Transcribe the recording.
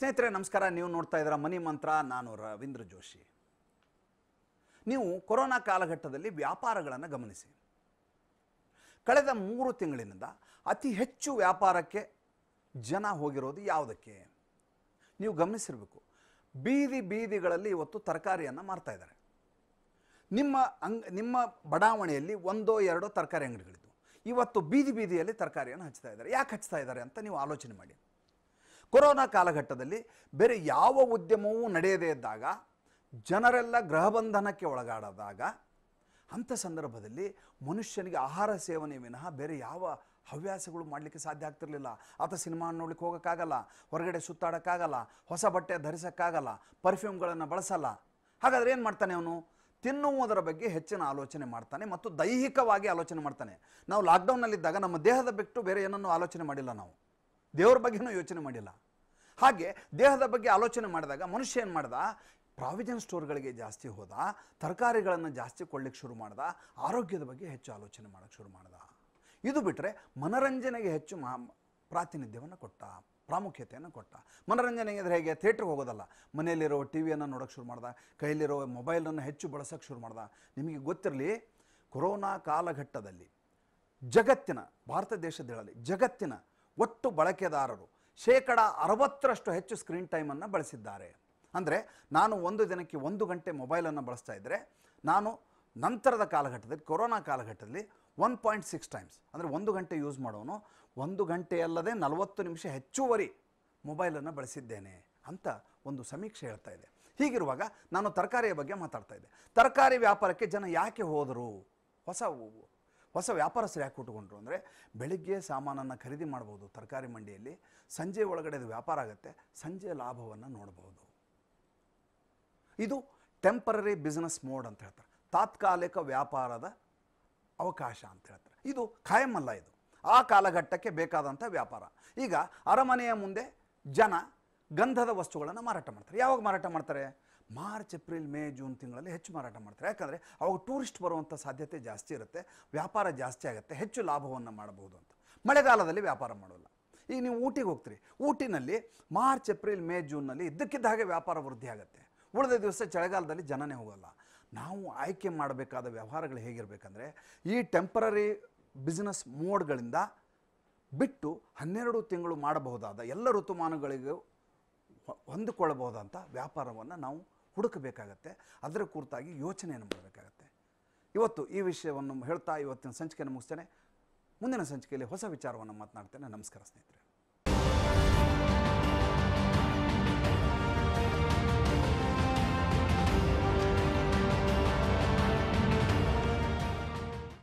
ಸ್ನೇಹಿತರೆ ನಮಸ್ಕಾರ ನೀವು ನೋಡ್ತಾ ಇದ್ದೀರಾ ಮನಿ ಮಂತ್ರ ನಾನು ರವೀಂದ್ರ ಜೋಶಿ ನೀವು ಕೊರೋನಾ ಕಾಲಘಟ್ಟದಲ್ಲಿ ವ್ಯಾಪಾರಗಳನ್ನು ಗಮನಿಸಿ ಕಳೆದ ಮೂರು ತಿಂಗಳಿನಿಂದ ಅತಿ ಹೆಚ್ಚು ವ್ಯಾಪಾರಕ್ಕೆ ಜನ ಹೋಗಿರೋದು ಯಾವುದಕ್ಕೆ ನೀವು ಗಮನಿಸಿರಬೇಕು ಬೀದಿ ಬೀದಿಗಳಲ್ಲಿ ಇವತ್ತು ತರಕಾರಿಯನ್ನು ಮಾರ್ತಾ ಇದ್ದಾರೆ ನಿಮ್ಮ ಅಂಗ್ ನಿಮ್ಮ ಬಡಾವಣೆಯಲ್ಲಿ ಒಂದೋ ಎರಡೋ ತರಕಾರಿ ಅಂಗಡಿಗಳಿದ್ದು ಇವತ್ತು ಬೀದಿ ಬೀದಿಯಲ್ಲಿ ತರಕಾರಿಯನ್ನು ಹಚ್ತಾ ಇದ್ದಾರೆ ಯಾಕೆ ಹಚ್ತಾ ಇದ್ದಾರೆ ಅಂತ ನೀವು ಆಲೋಚನೆ ಮಾಡಿ ಕೊರೋನಾ ಕಾಲಘಟ್ಟದಲ್ಲಿ ಬೇರೆ ಯಾವ ಉದ್ಯಮವೂ ನಡೆಯದೇ ಇದ್ದಾಗ ಜನರೆಲ್ಲ ಗೃಹಬಂಧನಕ್ಕೆ ಒಳಗಾಡದಾಗ ಅಂಥ ಸಂದರ್ಭದಲ್ಲಿ ಮನುಷ್ಯನಿಗೆ ಆಹಾರ ಸೇವನೆ ವಿನಃ ಬೇರೆ ಯಾವ ಹವ್ಯಾಸಗಳು ಮಾಡಲಿಕ್ಕೆ ಸಾಧ್ಯ ಆಗ್ತಿರಲಿಲ್ಲ ಆತ ಸಿನಿಮಾ ನೋಡ್ಲಿಕ್ಕೆ ಹೋಗೋಕ್ಕಾಗಲ್ಲ ಹೊರಗಡೆ ಸುತ್ತಾಡೋಕ್ಕಾಗಲ್ಲ ಹೊಸ ಬಟ್ಟೆ ಧರಿಸೋಕ್ಕಾಗಲ್ಲ ಪರ್ಫ್ಯೂಮ್ಗಳನ್ನು ಬಳಸಲ್ಲ ಹಾಗಾದರೆ ಏನು ಮಾಡ್ತಾನೆ ಅವನು ತಿನ್ನುವುದರ ಬಗ್ಗೆ ಹೆಚ್ಚಿನ ಆಲೋಚನೆ ಮಾಡ್ತಾನೆ ಮತ್ತು ದೈಹಿಕವಾಗಿ ಆಲೋಚನೆ ಮಾಡ್ತಾನೆ ನಾವು ಲಾಕ್ಡೌನ್ನಲ್ಲಿದ್ದಾಗ ನಮ್ಮ ದೇಹದ ಬಿಟ್ಟು ಬೇರೆ ಏನನ್ನೂ ಆಲೋಚನೆ ಮಾಡಿಲ್ಲ ನಾವು ದೇವ್ರ ಬಗ್ಗೆನೂ ಯೋಚನೆ ಮಾಡಿಲ್ಲ ಹಾಗೆ ದೇಹದ ಬಗ್ಗೆ ಆಲೋಚನೆ ಮಾಡಿದಾಗ ಮನುಷ್ಯ ಏನು ಮಾಡ್ದ ಪ್ರಾವಿಜನ್ ಸ್ಟೋರ್ಗಳಿಗೆ ಜಾಸ್ತಿ ಹೋದ ತರಕಾರಿಗಳನ್ನು ಜಾಸ್ತಿ ಕೊಡ್ಲಿಕ್ಕೆ ಶುರು ಮಾಡ್ದ ಆರೋಗ್ಯದ ಬಗ್ಗೆ ಹೆಚ್ಚು ಆಲೋಚನೆ ಮಾಡೋಕ್ಕೆ ಶುರು ಮಾಡ್ದ ಇದು ಬಿಟ್ಟರೆ ಮನರಂಜನೆಗೆ ಹೆಚ್ಚು ಮಾ ಪ್ರಾತಿನಿಧ್ಯವನ್ನು ಕೊಟ್ಟ ಪ್ರಾಮುಖ್ಯತೆಯನ್ನು ಕೊಟ್ಟ ಮನೋರಂಜನೆ ಅಂದರೆ ಹೇಗೆ ಥಿಯೇಟ್ರಿಗೆ ಹೋಗೋದಲ್ಲ ಮನೆಯಲ್ಲಿರೋ ಟಿ ವಿಯನ್ನು ನೋಡೋಕ್ಕೆ ಶುರು ಮಾಡ್ದ ಕೈಯಲ್ಲಿರೋ ಮೊಬೈಲನ್ನು ಹೆಚ್ಚು ಬಳಸೋಕ್ಕೆ ಶುರು ಮಾಡ್ದ ನಿಮಗೆ ಗೊತ್ತಿರಲಿ ಕೊರೋನಾ ಕಾಲಘಟ್ಟದಲ್ಲಿ ಜಗತ್ತಿನ ಭಾರತ ದೇಶದಲ್ಲಿ ಜಗತ್ತಿನ ಒಟ್ಟು ಬಳಕೆದಾರರು ಶೇಕಡ ಅರವತ್ತರಷ್ಟು ಹೆಚ್ಚು ಸ್ಕ್ರೀನ್ ಟೈಮನ್ನು ಬಳಸಿದ್ದಾರೆ ಅಂದರೆ ನಾನು ಒಂದು ದಿನಕ್ಕೆ ಒಂದು ಗಂಟೆ ಮೊಬೈಲನ್ನು ಬಳಸ್ತಾ ಇದ್ದರೆ ನಾನು ನಂತರದ ಕಾಲಘಟ್ಟದಲ್ಲಿ ಕೊರೋನಾ ಕಾಲಘಟ್ಟದಲ್ಲಿ ಒನ್ ಪಾಯಿಂಟ್ ಸಿಕ್ಸ್ ಟೈಮ್ಸ್ ಅಂದರೆ ಒಂದು ಗಂಟೆ ಯೂಸ್ ಮಾಡೋನು ಒಂದು ಗಂಟೆಯಲ್ಲದೆ ನಲವತ್ತು ನಿಮಿಷ ಹೆಚ್ಚುವರಿ ಮೊಬೈಲನ್ನು ಬಳಸಿದ್ದೇನೆ ಅಂತ ಒಂದು ಸಮೀಕ್ಷೆ ಹೇಳ್ತಾ ಇದೆ ಹೀಗಿರುವಾಗ ನಾನು ತರಕಾರಿಯ ಬಗ್ಗೆ ಮಾತಾಡ್ತಾ ಇದ್ದೆ ತರಕಾರಿ ವ್ಯಾಪಾರಕ್ಕೆ ಜನ ಯಾಕೆ ಹೋದರು ಹೊಸ ಹೊಸ ವ್ಯಾಪಾರಸ್ಥರು ಯಾಕೆ ಕೊಟ್ಕೊಂಡ್ರು ಅಂದರೆ ಬೆಳಿಗ್ಗೆ ಸಾಮಾನನ್ನು ಖರೀದಿ ಮಾಡ್ಬೋದು ತರಕಾರಿ ಮಂಡಿಯಲ್ಲಿ ಸಂಜೆ ಒಳಗಡೆ ಅದು ವ್ಯಾಪಾರ ಆಗುತ್ತೆ ಸಂಜೆ ಲಾಭವನ್ನು ನೋಡ್ಬೋದು ಇದು ಟೆಂಪರರಿ ಬಿಸ್ನೆಸ್ ಮೋಡ್ ಅಂತ ಹೇಳ್ತಾರೆ ತಾತ್ಕಾಲಿಕ ವ್ಯಾಪಾರದ ಅವಕಾಶ ಅಂತ ಹೇಳ್ತಾರೆ ಇದು ಖಾಯಂ ಅಲ್ಲ ಇದು ಆ ಕಾಲಘಟ್ಟಕ್ಕೆ ಬೇಕಾದಂಥ ವ್ಯಾಪಾರ ಈಗ ಅರಮನೆಯ ಮುಂದೆ ಜನ ಗಂಧದ ವಸ್ತುಗಳನ್ನು ಮಾರಾಟ ಮಾಡ್ತಾರೆ ಯಾವಾಗ ಮಾರಾಟ ಮಾಡ್ತಾರೆ ಮಾರ್ಚ್ ಏಪ್ರಿಲ್ ಮೇ ಜೂನ್ ತಿಂಗಳಲ್ಲಿ ಹೆಚ್ಚು ಮಾರಾಟ ಮಾಡ್ತಾರೆ ಯಾಕಂದರೆ ಅವಾಗ ಟೂರಿಸ್ಟ್ ಬರುವಂಥ ಸಾಧ್ಯತೆ ಜಾಸ್ತಿ ಇರುತ್ತೆ ವ್ಯಾಪಾರ ಜಾಸ್ತಿ ಆಗುತ್ತೆ ಹೆಚ್ಚು ಲಾಭವನ್ನು ಮಾಡಬಹುದು ಅಂತ ಮಳೆಗಾಲದಲ್ಲಿ ವ್ಯಾಪಾರ ಮಾಡೋಲ್ಲ ಈಗ ನೀವು ಊಟಿಗೆ ಹೋಗ್ತೀರಿ ಊಟಿನಲ್ಲಿ ಮಾರ್ಚ್ ಏಪ್ರಿಲ್ ಮೇ ಜೂನ್ನಲ್ಲಿ ಇದ್ದಕ್ಕಿದ್ದ ಹಾಗೆ ವ್ಯಾಪಾರ ವೃದ್ಧಿ ಆಗುತ್ತೆ ಉಳಿದ ದಿವಸ ಚಳಿಗಾಲದಲ್ಲಿ ಜನನೇ ಹೋಗಲ್ಲ ನಾವು ಆಯ್ಕೆ ಮಾಡಬೇಕಾದ ವ್ಯವಹಾರಗಳು ಹೇಗಿರಬೇಕಂದ್ರೆ ಈ ಟೆಂಪರರಿ ಬಿಸ್ನೆಸ್ ಮೋಡ್ಗಳಿಂದ ಬಿಟ್ಟು ಹನ್ನೆರಡು ತಿಂಗಳು ಮಾಡಬಹುದಾದ ಎಲ್ಲ ಋತುಮಾನಗಳಿಗೂ ಹೊಂದಿಕೊಳ್ಳಬಹುದಂಥ ವ್ಯಾಪಾರವನ್ನು ನಾವು ಹುಡುಕಬೇಕಾಗತ್ತೆ ಅದರ ಕುರಿತಾಗಿ ಯೋಚನೆಯನ್ನು ಮಾಡಬೇಕಾಗತ್ತೆ ಇವತ್ತು ಈ ವಿಷಯವನ್ನು ಹೇಳ್ತಾ ಇವತ್ತಿನ ಸಂಚಿಕೆಯನ್ನು ಮುಗಿಸ್ತೇನೆ ಮುಂದಿನ ಸಂಚಿಕೆಯಲ್ಲಿ ಹೊಸ ವಿಚಾರವನ್ನು ಮಾತನಾಡ್ತೇನೆ ನಮಸ್ಕಾರ ಸ್ನೇಹಿತರೆ